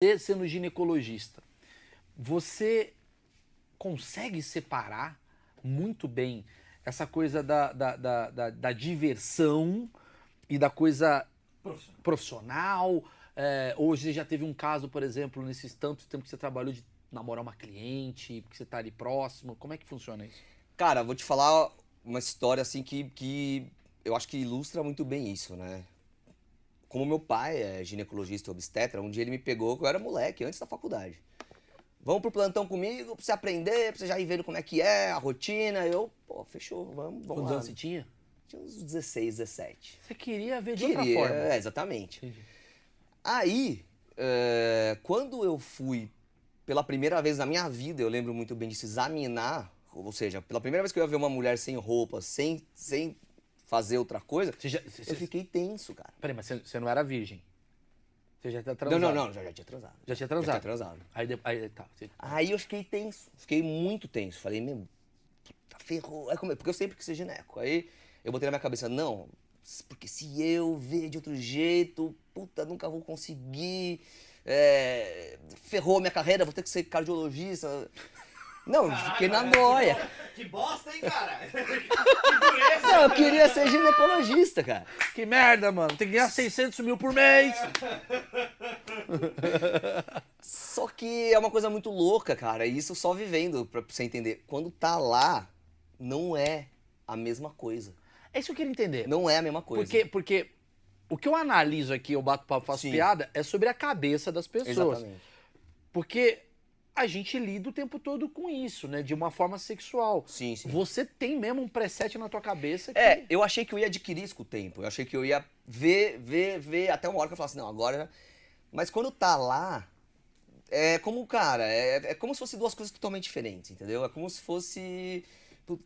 Você sendo ginecologista, você consegue separar muito bem essa coisa da, da, da, da, da diversão e da coisa profissional. profissional é, ou você já teve um caso, por exemplo, nesses tantos tempos que você trabalhou de namorar uma cliente, porque você está ali próximo. Como é que funciona isso? Cara, vou te falar uma história assim que, que eu acho que ilustra muito bem isso, né? como meu pai é ginecologista obstetra, um dia ele me pegou, que eu era moleque, antes da faculdade. Vamos pro plantão comigo, pra você aprender, pra você já ir vendo como é que é, a rotina. Eu, pô, fechou, vamos, vamos Quantos lá. anos né? você tinha? Tinha uns 16, 17. Você queria ver de queria, outra forma. É, exatamente. Entendi. Aí, é, quando eu fui, pela primeira vez na minha vida, eu lembro muito bem se examinar, ou seja, pela primeira vez que eu ia ver uma mulher sem roupa, sem, sem fazer outra coisa. Você já, você, eu fiquei tenso, cara. Peraí, mas você, você não era virgem? Você já tinha tá transado? Não, não, não, já, já tinha transado. Já tinha transado? Já tinha transado. Aí, aí, tá, você... aí eu fiquei tenso, fiquei muito tenso. Falei, meu, puta, tá ferrou. Aí, como... Porque eu sempre quis ser gineco. Aí eu botei na minha cabeça, não, porque se eu ver de outro jeito, puta, nunca vou conseguir. É, ferrou minha carreira, vou ter que ser cardiologista. Não, Caraca, fiquei na noia. Que, bosta, hein, cara? que Não, eu queria ser ginecologista, cara. Que merda, mano. Tem que ganhar 600 mil por mês. só que é uma coisa muito louca, cara. E isso só vivendo, pra você entender. Quando tá lá, não é a mesma coisa. É isso que eu queria entender. Não é a mesma coisa. Porque, porque o que eu analiso aqui, eu bato papo, faço Sim. piada, é sobre a cabeça das pessoas. Exatamente. Porque a gente lida o tempo todo com isso, né? De uma forma sexual. Sim, sim. Você tem mesmo um preset na tua cabeça é, que... É, eu achei que eu ia adquirir isso com o tempo. Eu achei que eu ia ver, ver, ver até uma hora que eu falasse, não, agora... Mas quando tá lá, é como, cara, é, é como se fossem duas coisas totalmente diferentes, entendeu? É como se fosse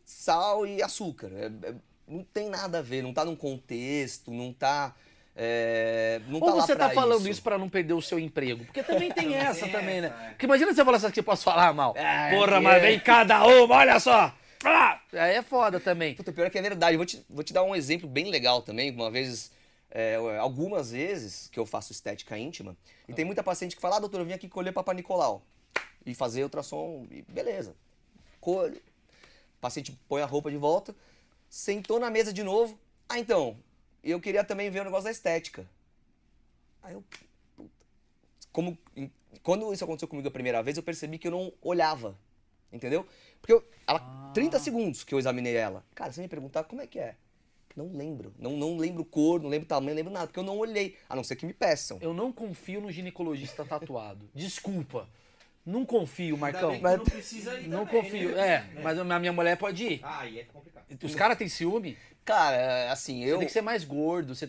sal e açúcar. É, é, não tem nada a ver, não tá num contexto, não tá... É, Ou tá você tá falando isso, isso para não perder o seu emprego? Porque também tem essa também, né? É. Porque imagina você falar essas assim, que eu posso falar mal. É, Porra, é. mas vem cada uma, olha só! Ah, aí é foda também. Puta, pior é que é verdade. Vou te, vou te dar um exemplo bem legal também. Uma vez, é, algumas vezes que eu faço estética íntima, e tem muita paciente que fala: ah, doutor, eu vim aqui colher Papa Nicolau e fazer ultrassom, e beleza. Colho. O paciente põe a roupa de volta, sentou na mesa de novo. Ah, então, e eu queria também ver o negócio da estética. Aí eu. Puta. Como, quando isso aconteceu comigo a primeira vez, eu percebi que eu não olhava. Entendeu? Porque eu, ela, ah. 30 segundos que eu examinei ela. Cara, você me perguntar como é que é. Não lembro. Não, não lembro cor, não lembro tamanho, não lembro nada, porque eu não olhei. A não ser que me peçam. Eu não confio no ginecologista tatuado. Desculpa. Não confio, Marcão. Mas... não precisa ir Não também, confio, né? é, é, Mas a minha mulher pode ir. Ah, e é complicado. Os caras têm ciúme? Cara, assim, eu... Você tem que ser mais gordo, você